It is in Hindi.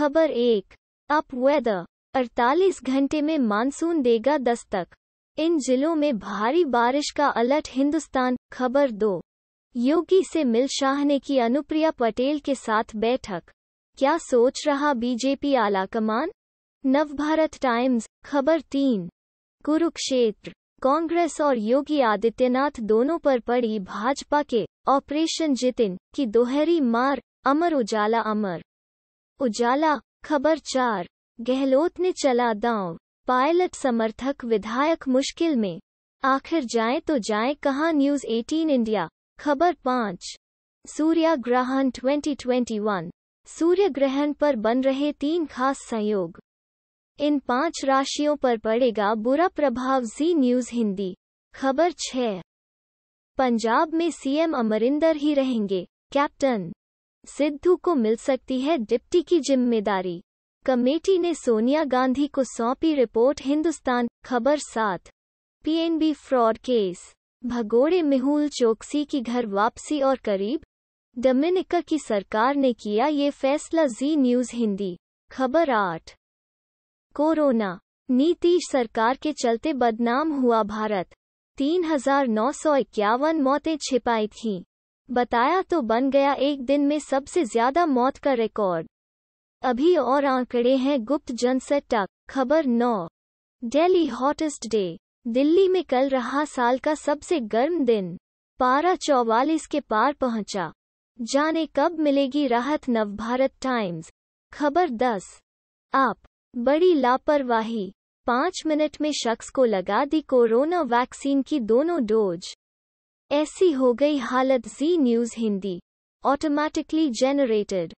खबर एक अप वेदर 48 घंटे में मानसून देगा दस्तक इन जिलों में भारी बारिश का अलर्ट हिंदुस्तान खबर दो योगी से मिल शाह ने की अनुप्रिया पटेल के साथ बैठक क्या सोच रहा बीजेपी आलाकमान नवभारत टाइम्स खबर तीन कुरुक्षेत्र कांग्रेस और योगी आदित्यनाथ दोनों पर पड़ी भाजपा के ऑपरेशन जितिन की दोहरी मार अमर उजाला अमर उजाला खबर चार गहलोत ने चला दांव पायलट समर्थक विधायक मुश्किल में आखिर जाए तो जाए कहाँ न्यूज 18 इंडिया खबर पाँच सूर्याग्रहण 2021 सूर्य ग्रहण पर बन रहे तीन खास संयोग इन पांच राशियों पर पड़ेगा बुरा प्रभाव जी न्यूज हिंदी खबर छह पंजाब में सीएम अमरिंदर ही रहेंगे कैप्टन सिद्धू को मिल सकती है डिप्टी की जिम्मेदारी कमेटी ने सोनिया गांधी को सौंपी रिपोर्ट हिंदुस्तान खबर सात पीएनबी फ्रॉड केस भगोड़े मेहुल चोकसी की घर वापसी और करीब डोमिनिका की सरकार ने किया ये फैसला जी न्यूज हिंदी खबर आठ कोरोना नीतीश सरकार के चलते बदनाम हुआ भारत तीन हजार नौ सौ इक्यावन मौतें छिपाई थीं बताया तो बन गया एक दिन में सबसे ज्यादा मौत का रिकॉर्ड अभी और आंकड़े हैं गुप्त जनसट्टा खबर नौ डेली हॉटेस्ट डे दिल्ली में कल रहा साल का सबसे गर्म दिन पारा चौवालीस के पार पहुंचा जाने कब मिलेगी राहत नवभारत टाइम्स खबर दस आप बड़ी लापरवाही पाँच मिनट में शख्स को लगा दी कोरोना वैक्सीन की दोनों डोज ऐसी हो गई हालत Zee News Hindi automatically generated